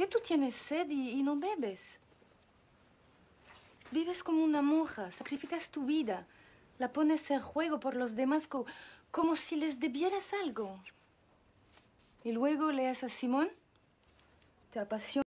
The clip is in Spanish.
qué tú tienes sed y, no bebes? Vives como una monja, sacrificas tu vida, la pones en juego por los demás como si les debieras algo. Y luego lees a Simón, te apasiona.